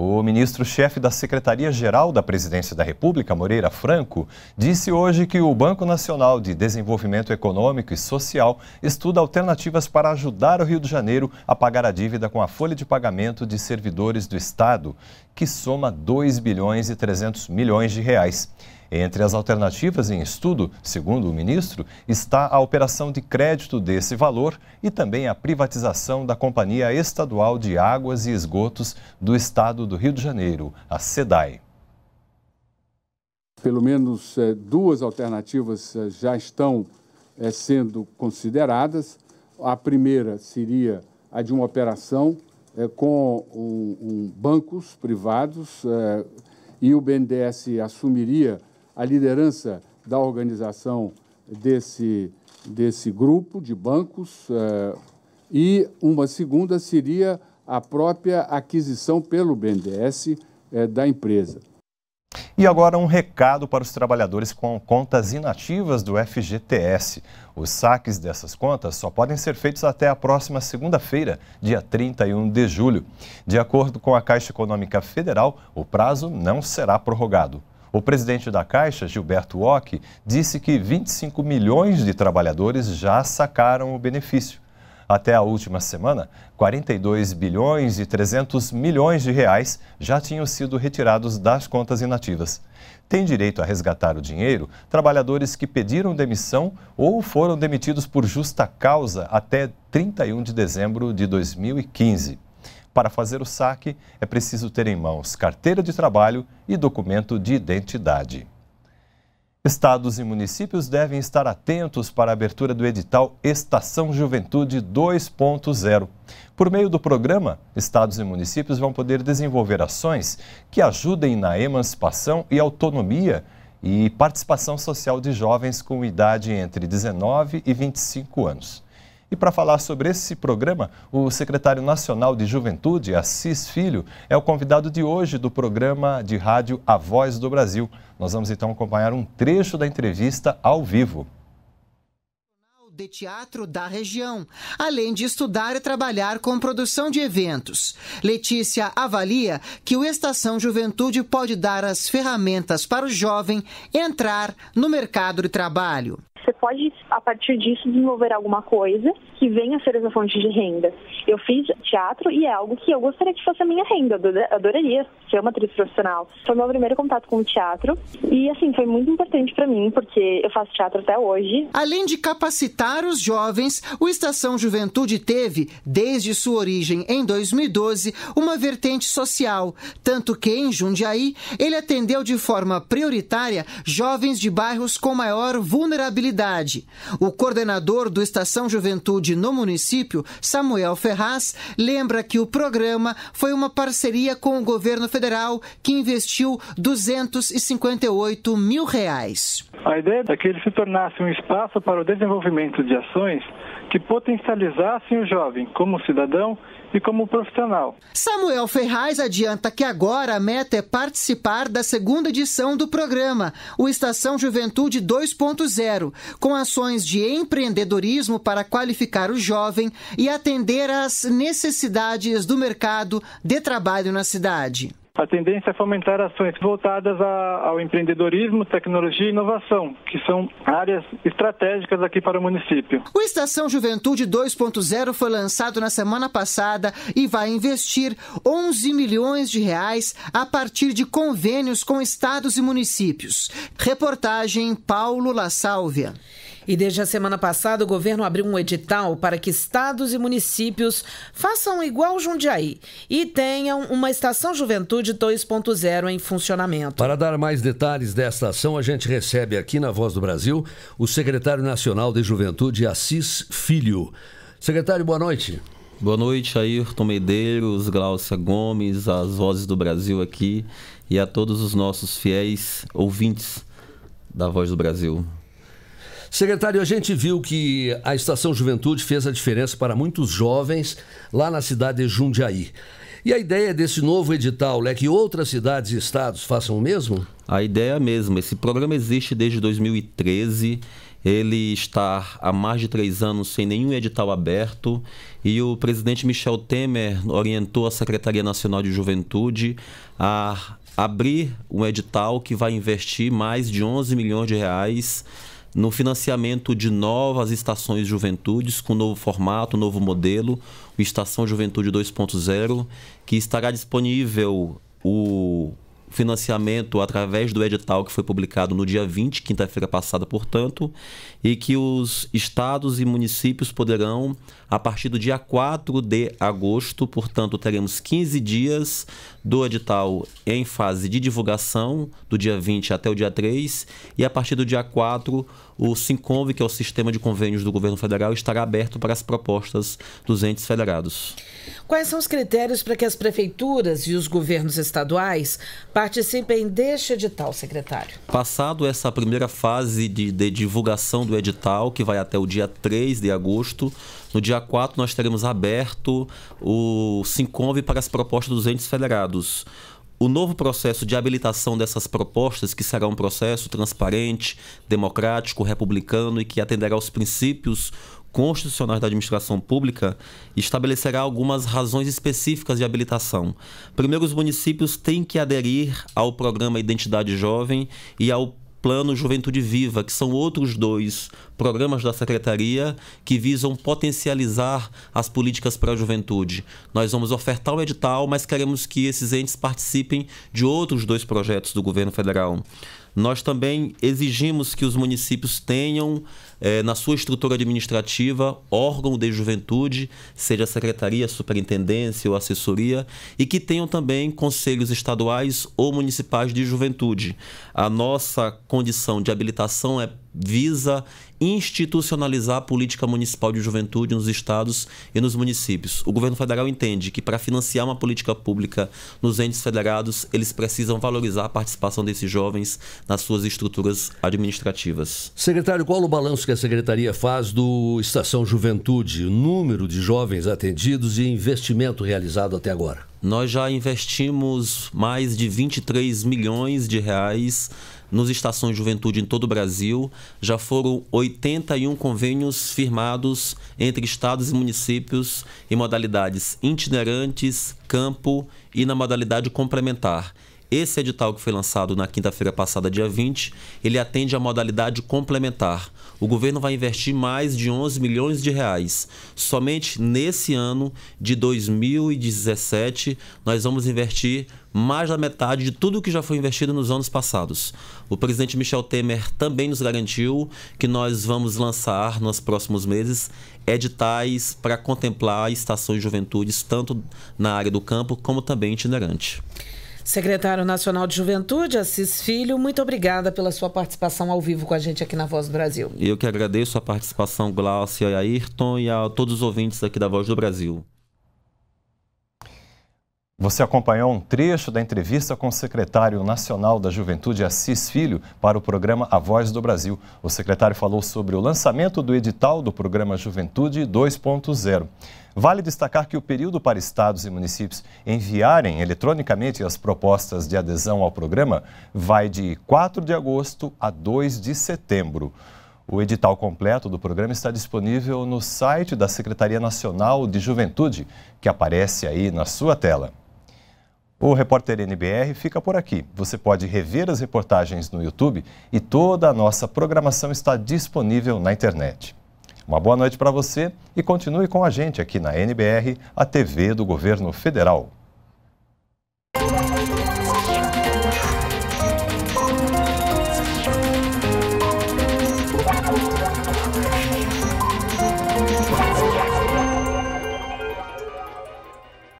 O ministro-chefe da Secretaria-Geral da Presidência da República, Moreira Franco, disse hoje que o Banco Nacional de Desenvolvimento Econômico e Social estuda alternativas para ajudar o Rio de Janeiro a pagar a dívida com a folha de pagamento de servidores do Estado, que soma 2 bilhões e 300 milhões de reais. Entre as alternativas em estudo, segundo o ministro, está a operação de crédito desse valor e também a privatização da Companhia Estadual de Águas e Esgotos do Estado do Rio de Janeiro, a SEDAI. Pelo menos eh, duas alternativas eh, já estão eh, sendo consideradas. A primeira seria a de uma operação com bancos privados e o BNDES assumiria a liderança da organização desse, desse grupo de bancos, eh, e uma segunda seria a própria aquisição pelo BNDES eh, da empresa. E agora um recado para os trabalhadores com contas inativas do FGTS. Os saques dessas contas só podem ser feitos até a próxima segunda-feira, dia 31 de julho. De acordo com a Caixa Econômica Federal, o prazo não será prorrogado. O presidente da Caixa, Gilberto Ock, disse que 25 milhões de trabalhadores já sacaram o benefício. Até a última semana, 42 bilhões e 300 milhões de reais já tinham sido retirados das contas inativas. Tem direito a resgatar o dinheiro trabalhadores que pediram demissão ou foram demitidos por justa causa até 31 de dezembro de 2015. Para fazer o saque, é preciso ter em mãos carteira de trabalho e documento de identidade. Estados e municípios devem estar atentos para a abertura do edital Estação Juventude 2.0. Por meio do programa, estados e municípios vão poder desenvolver ações que ajudem na emancipação e autonomia e participação social de jovens com idade entre 19 e 25 anos. E para falar sobre esse programa, o secretário nacional de Juventude, Assis Filho, é o convidado de hoje do programa de rádio A Voz do Brasil. Nós vamos então acompanhar um trecho da entrevista ao vivo de teatro da região, além de estudar e trabalhar com produção de eventos. Letícia avalia que o Estação Juventude pode dar as ferramentas para o jovem entrar no mercado de trabalho. Você pode, a partir disso, desenvolver alguma coisa que venha a ser essa fonte de renda. Eu fiz teatro e é algo que eu gostaria que fosse a minha renda. Eu adoraria ser uma atriz profissional. Foi meu primeiro contato com o teatro e, assim, foi muito importante para mim, porque eu faço teatro até hoje. Além de capacitar os jovens, o Estação Juventude teve, desde sua origem em 2012, uma vertente social. Tanto que, em Jundiaí, ele atendeu de forma prioritária jovens de bairros com maior vulnerabilidade o coordenador do Estação Juventude no município, Samuel Ferraz, lembra que o programa foi uma parceria com o governo federal que investiu 258 mil reais. A ideia é que ele se tornasse um espaço para o desenvolvimento de ações que potencializassem o jovem como cidadão e como profissional. Samuel Ferraz adianta que agora a meta é participar da segunda edição do programa, o Estação Juventude 2.0, com ações de empreendedorismo para qualificar o jovem e atender às necessidades do mercado de trabalho na cidade. A tendência é fomentar ações voltadas a, ao empreendedorismo, tecnologia e inovação, que são áreas estratégicas aqui para o município. O Estação Juventude 2.0 foi lançado na semana passada e vai investir 11 milhões de reais a partir de convênios com estados e municípios. Reportagem Paulo La Sálvia. E desde a semana passada, o governo abriu um edital para que estados e municípios façam igual Jundiaí e tenham uma estação Juventude 2.0 em funcionamento. Para dar mais detalhes desta ação, a gente recebe aqui na Voz do Brasil o secretário nacional de Juventude, Assis Filho. Secretário, boa noite. Boa noite, Ayrton Medeiros, Glaucia Gomes, as vozes do Brasil aqui e a todos os nossos fiéis ouvintes da Voz do Brasil. Secretário, a gente viu que a Estação Juventude fez a diferença para muitos jovens lá na cidade de Jundiaí. E a ideia desse novo edital é que outras cidades e estados façam o mesmo? A ideia é a mesma. Esse programa existe desde 2013 ele está há mais de três anos sem nenhum edital aberto e o presidente Michel Temer orientou a Secretaria Nacional de Juventude a abrir um edital que vai investir mais de 11 milhões de reais no financiamento de novas estações juventudes com novo formato, novo modelo, o Estação Juventude 2.0, que estará disponível o financiamento através do edital que foi publicado no dia 20, quinta-feira passada, portanto, e que os estados e municípios poderão, a partir do dia 4 de agosto, portanto, teremos 15 dias do edital em fase de divulgação, do dia 20 até o dia 3, e a partir do dia 4, o SINCOMV, que é o Sistema de Convênios do Governo Federal, estará aberto para as propostas dos entes federados. Quais são os critérios para que as prefeituras e os governos estaduais participem deste edital, secretário? Passado essa primeira fase de, de divulgação do edital, que vai até o dia 3 de agosto, no dia 4 nós teremos aberto o SINCOMV para as propostas dos entes federados o novo processo de habilitação dessas propostas, que será um processo transparente, democrático, republicano e que atenderá aos princípios constitucionais da administração pública, estabelecerá algumas razões específicas de habilitação. Primeiro, os municípios têm que aderir ao programa Identidade Jovem e ao Plano Juventude Viva, que são outros dois programas da secretaria que visam potencializar as políticas para a juventude. Nós vamos ofertar o edital, mas queremos que esses entes participem de outros dois projetos do governo federal. Nós também exigimos que os municípios tenham eh, na sua estrutura administrativa órgão de juventude, seja secretaria, superintendência ou assessoria, e que tenham também conselhos estaduais ou municipais de juventude. A nossa condição de habilitação é visa institucionalizar a política municipal de juventude nos estados e nos municípios. O governo federal entende que para financiar uma política pública nos entes federados, eles precisam valorizar a participação desses jovens nas suas estruturas administrativas. Secretário, qual o balanço que a secretaria faz do Estação Juventude, o número de jovens atendidos e investimento realizado até agora? Nós já investimos mais de 23 milhões de reais nos Estações Juventude em todo o Brasil. Já foram 81 convênios firmados entre estados e municípios em modalidades itinerantes, campo e na modalidade complementar. Esse edital que foi lançado na quinta-feira passada, dia 20, ele atende à modalidade complementar. O governo vai investir mais de 11 milhões de reais. Somente nesse ano de 2017, nós vamos investir mais da metade de tudo que já foi investido nos anos passados. O presidente Michel Temer também nos garantiu que nós vamos lançar nos próximos meses editais para contemplar estações de juventudes, tanto na área do campo como também itinerante. Secretário Nacional de Juventude, Assis Filho, muito obrigada pela sua participação ao vivo com a gente aqui na Voz do Brasil. Eu que agradeço a participação, Glaucia e Ayrton, e a todos os ouvintes aqui da Voz do Brasil. Você acompanhou um trecho da entrevista com o secretário nacional da Juventude, Assis Filho, para o programa A Voz do Brasil. O secretário falou sobre o lançamento do edital do programa Juventude 2.0. Vale destacar que o período para estados e municípios enviarem eletronicamente as propostas de adesão ao programa vai de 4 de agosto a 2 de setembro. O edital completo do programa está disponível no site da Secretaria Nacional de Juventude, que aparece aí na sua tela. O Repórter NBR fica por aqui. Você pode rever as reportagens no YouTube e toda a nossa programação está disponível na internet. Uma boa noite para você e continue com a gente aqui na NBR, a TV do Governo Federal.